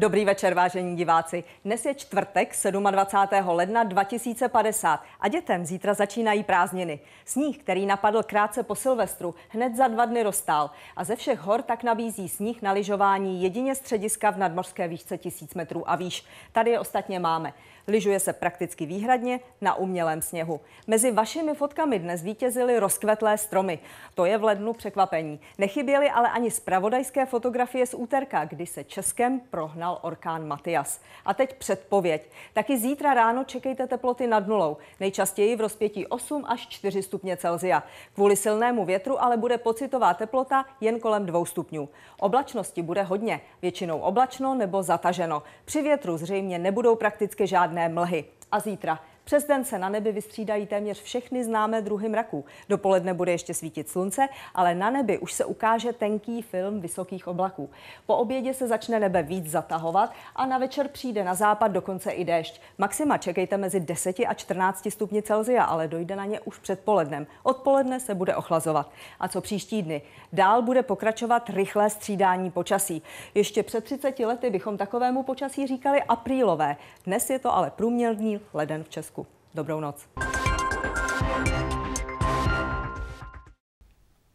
Dobrý večer, vážení diváci. Dnes je čtvrtek 27. ledna 2050 a dětem zítra začínají prázdniny. Sníh, který napadl krátce po Silvestru, hned za dva dny rostál a ze všech hor tak nabízí sníh na lyžování jedině střediska v nadmořské výšce 1000 metrů a výš. Tady je ostatně máme. Lyžuje se prakticky výhradně na umělém sněhu. Mezi vašimi fotkami dnes vítězily rozkvetlé stromy. To je v lednu překvapení. Nechyběly ale ani spravodajské fotografie z úterka, kdy se Českem prohnal orkán Matias. A teď předpověď. Taky zítra ráno čekejte teploty nad nulou. Nejčastěji v rozpětí 8 až 4 stupně Celzia. Kvůli silnému větru ale bude pocitová teplota jen kolem 2 stupňů. Oblačnosti bude hodně, většinou oblačno nebo zataženo. Při větru zřejmě nebudou prakticky žádné mlhy. A zítra přes den se na nebi vystřídají téměř všechny známé druhy mraků. Dopoledne bude ještě svítit slunce, ale na nebi už se ukáže tenký film vysokých oblaků. Po obědě se začne nebe víc zatahovat a na večer přijde na západ dokonce i déšť. Maxima čekejte mezi 10 a 14 stupni Celzia, ale dojde na ně už předpolednem. Odpoledne se bude ochlazovat. A co příští dny? Dál bude pokračovat rychlé střídání počasí. Ještě před 30 lety bychom takovému počasí říkali aprílové. Dnes je to ale průměrný leden v Česku. Dobrou noc.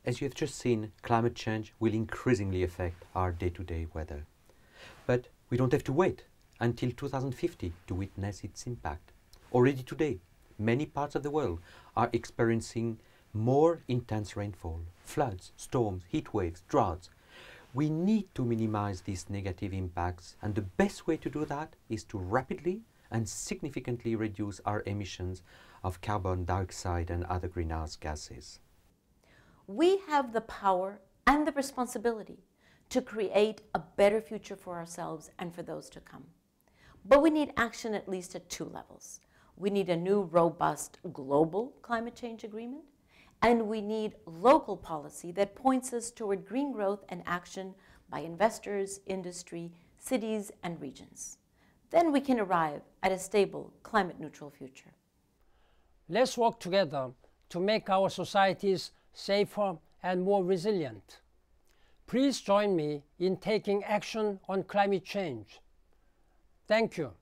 As you have just seen, climate change will increasingly affect our day-to-day -day weather. But we don't have to wait until 2050 to witness its impact. Already today, many parts of the world are experiencing more intense rainfall, floods, storms, heat waves, droughts. We need to minimize these negative impacts, and the best way to do that is to rapidly and significantly reduce our emissions of carbon dioxide and other greenhouse gases. We have the power and the responsibility to create a better future for ourselves and for those to come. But we need action at least at two levels. We need a new robust global climate change agreement, and we need local policy that points us toward green growth and action by investors, industry, cities, and regions then we can arrive at a stable, climate neutral future. Let's work together to make our societies safer and more resilient. Please join me in taking action on climate change. Thank you.